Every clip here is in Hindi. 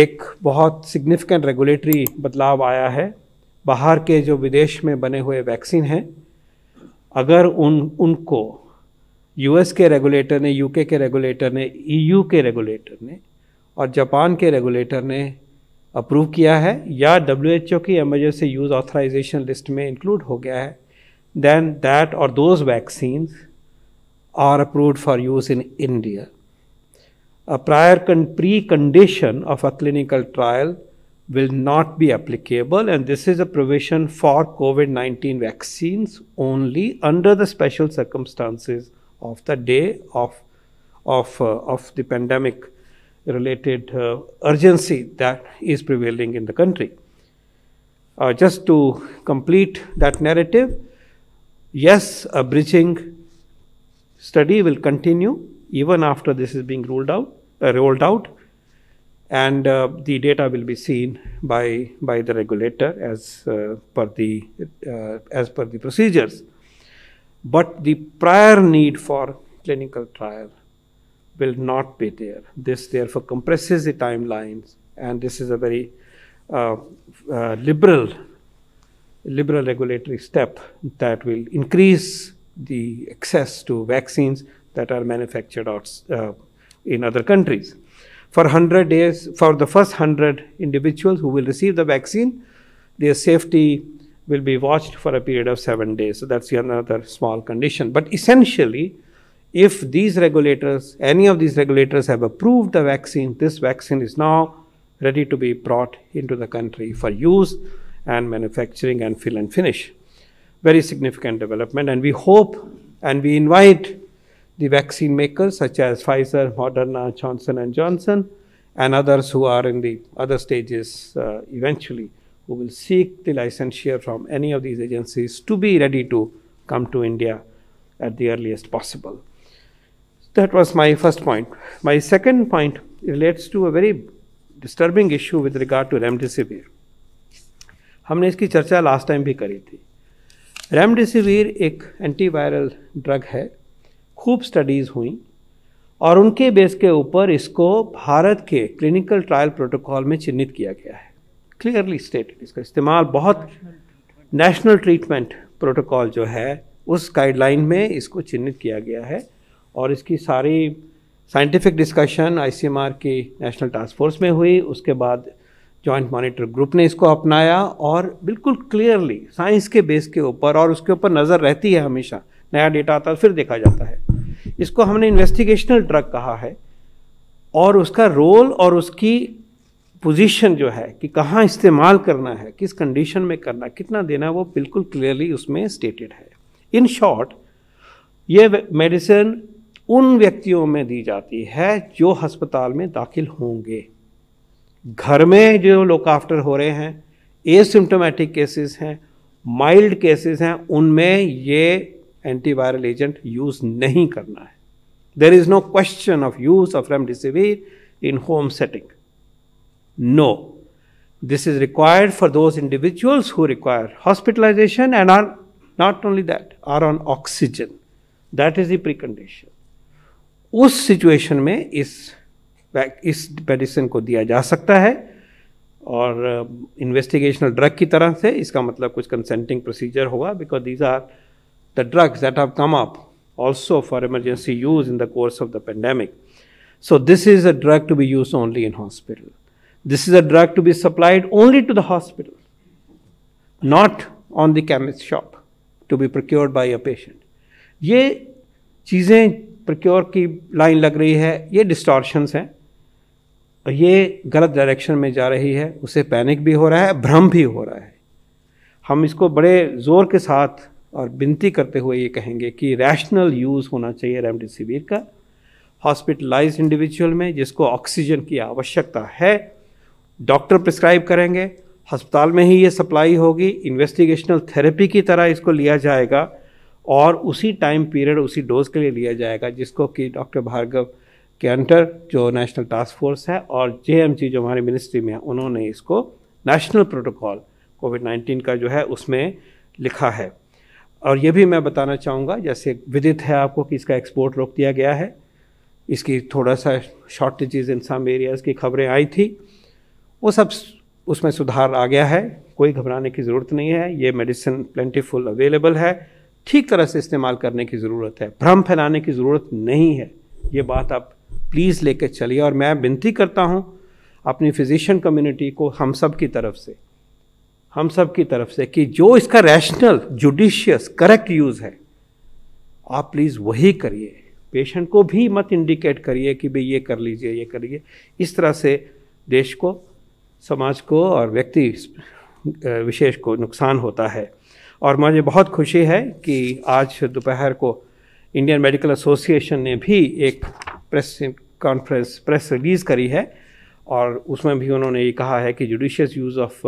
एक बहुत सिग्निफिकेंट रेगुलेटरी बदलाव आया है बाहर के जो विदेश में बने हुए वैक्सीन हैं अगर उन उनको यूएस के रेगुलेटर ने यूके के रेगुलेटर ने ईयू e के रेगुलेटर ने और जापान के रेगुलेटर ने अप्रूव किया है या डब्ल्यूएचओ की एमरजेंसी यूज़ ऑथराइजेशन लिस्ट में इंक्लूड हो गया है देन दैट और those vaccines are approved for use in India a prior precondition of a clinical trial will not be applicable and this is a provision for COVID-19 vaccines only under the special circumstances of the day of, of, uh, of the pandemic related uh, urgency that is prevailing in the country. Uh, just to complete that narrative, yes, a bridging study will continue even after this is being ruled out uh, rolled out and uh, the data will be seen by by the regulator as uh, per the uh, as per the procedures but the prior need for clinical trial will not be there this therefore compresses the timelines and this is a very uh, uh, liberal liberal regulatory step that will increase the access to vaccines that are manufactured out, in other countries. For 100 days, for the first 100 individuals who will receive the vaccine, their safety will be watched for a period of seven days. So that's another small condition. But essentially, if these regulators, any of these regulators have approved the vaccine, this vaccine is now ready to be brought into the country for use and manufacturing and fill and finish. Very significant development, and we hope and we invite the vaccine makers such as Pfizer, Moderna, Johnson and Johnson, and others who are in the other stages uh, eventually, who will seek the licensure from any of these agencies to be ready to come to India at the earliest possible. That was my first point. My second point relates to a very disturbing issue with regard to remdesivir. हमने इसकी चर्चा लास्ट टाइम भी करी थी रेमडेसिविर एक एंटीवायरल ड्रग है खूब स्टडीज़ हुई और उनके बेस के ऊपर इसको भारत के क्लिनिकल ट्रायल प्रोटोकॉल में चिन्हित किया गया है क्लियरली स्टेटेड इसका इस्तेमाल बहुत नेशनल ट्रीटमेंट प्रोटोकॉल जो है उस गाइडलाइन में इसको चिन्हित किया गया है और इसकी सारी साइंटिफिक डिस्कशन आईसीएमआर की नेशनल टास्क फोर्स में हुई उसके बाद जॉइंट मॉनिटर ग्रुप ने इसको अपनाया और बिल्कुल क्लियरली साइंस के बेस के ऊपर और उसके ऊपर नज़र रहती है हमेशा नया डेटा आता है फिर देखा जाता है इसको हमने इन्वेस्टिगेशनल ड्रग कहा है और उसका रोल और उसकी पोजीशन जो है कि कहाँ इस्तेमाल करना है किस कंडीशन में करना कितना देना वो बिल्कुल क्लियरली उसमें स्टेटेड है इन शॉर्ट ये मेडिसिन उन व्यक्तियों में दी जाती है जो अस्पताल में दाखिल होंगे घर में जो लोग आफ्टर हो रहे हैं एसिम्टोमेटिक केसेस हैं माइल्ड केसेस हैं उनमें ये एंटीवायरल एजेंट यूज़ नहीं करना है there is no question of use of remdesivir in home setting no this is required for those individuals who require hospitalisation and are not only that are on oxygen that is the precondition उस सिचुएशन में इस इस मेडिसिन को दिया जा सकता है और इन्वेस्टिगेशनल uh, ड्रग की तरह से इसका मतलब कुछ कंसेंटिंग प्रोसीजर होगा because these are the drugs that have come up also for emergency use in the course of the pandemic. So this is a drug to be used only in hospital. This is a drug to be supplied only to the hospital, not on the chemist shop to be procured by a patient. ये चीज़ें प्रक्योर की लाइन लग रही है ये डिस्टॉर्शंस हैं और ये गलत डायरेक्शन में जा रही है उसे पैनिक भी हो रहा है भ्रम भी हो रहा है हम इसको बड़े ज़ोर के साथ और विनती करते हुए ये कहेंगे कि रैशनल यूज़ होना चाहिए रेमडेसिविर का हॉस्पिटलाइज इंडिविजुअल में जिसको ऑक्सीजन की आवश्यकता है डॉक्टर प्रिस्क्राइब करेंगे अस्पताल में ही ये सप्लाई होगी इन्वेस्टिगेशनल थेरेपी की तरह इसको लिया जाएगा और उसी टाइम पीरियड उसी डोज के लिए लिया जाएगा जिसको कि डॉक्टर भार्गव के अंडर जो नेशनल टास्क फोर्स है और जे जो हमारी मिनिस्ट्री में है उन्होंने इसको नेशनल प्रोटोकॉल कोविड नाइन्टीन का जो है उसमें लिखा है और ये भी मैं बताना चाहूँगा जैसे विदित है आपको कि इसका एक्सपोर्ट रोक दिया गया है इसकी थोड़ा सा शॉर्टेजेज इन सम एरियाज़ की खबरें आई थी वो सब उसमें सुधार आ गया है कोई घबराने की ज़रूरत नहीं है ये मेडिसिन प्लेंटीफुल अवेलेबल है ठीक तरह से इस्तेमाल करने की ज़रूरत है भ्रम फैलाने की ज़रूरत नहीं है ये बात आप प्लीज़ लेकर चलिए और मैं विनती करता हूँ अपनी फिजिशियन कम्युनिटी को हम सब की तरफ से हम सब की तरफ से कि जो इसका रैशनल जुडिशियस करेक्ट यूज़ है आप प्लीज़ वही करिए पेशेंट को भी मत इंडिकेट करिए कि भाई ये कर लीजिए ये करिए इस तरह से देश को समाज को और व्यक्ति विशेष को नुकसान होता है और मुझे बहुत खुशी है कि आज दोपहर को इंडियन मेडिकल एसोसिएशन ने भी एक प्रेस कॉन्फ्रेंस प्रेस रिलीज़ करी है और उसमें भी उन्होंने ये कहा है कि judicious use of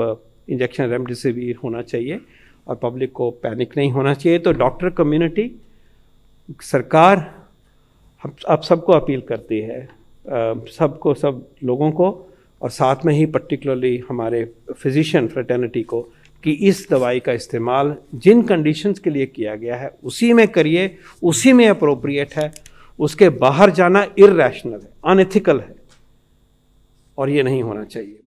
injection remdesivir होना चाहिए और पब्लिक को पैनिक नहीं होना चाहिए तो डॉक्टर कम्युनिटी सरकार हम आप सबको अपील करती है सबको सब लोगों को और साथ में ही पर्टिकुलरली हमारे फिजिशियन फ्रेटर्निटी को कि इस दवाई का इस्तेमाल जिन कंडीशंस के लिए किया गया है उसी में करिए उसी में अप्रोप्रिएट है उसके बाहर जाना इरेशनल है अनएथिकल है और ये नहीं होना चाहिए